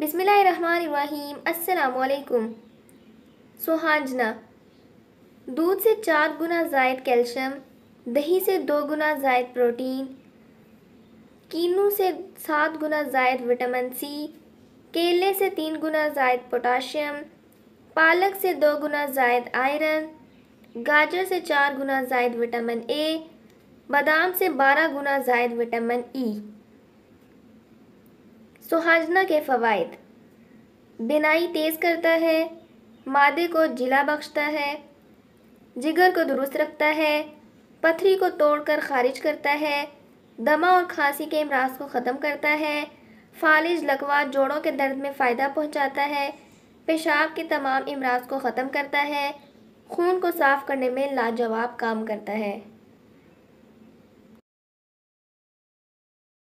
बिसमीम असलकुम सुहांजना दूध से चार गुना जायद कैल्शियम दही से दो गुना जायद प्रोटीन कीनू से सात गुना जायद विटामिन सी केले से तीन गुना जायद पोटाशियम पालक से दो गुना जायद आयरन गाजर से चार गुना जायद विटामिन ए बादाम से बारह गुना जायद विटामिन ई सुहाजना के फ़वाद बिनाई तेज़ करता है मादे को जिला बख्शता है जिगर को दुरुस्त रखता है पथरी को तोड़कर खारिज करता है दमा और खांसी के अमराज को ख़त्म करता है फालिज लकवा जोड़ों के दर्द में फ़ायदा पहुंचाता है पेशाब के तमाम अमराज को ख़त्म करता है खून को साफ़ करने में लाजवाब काम करता है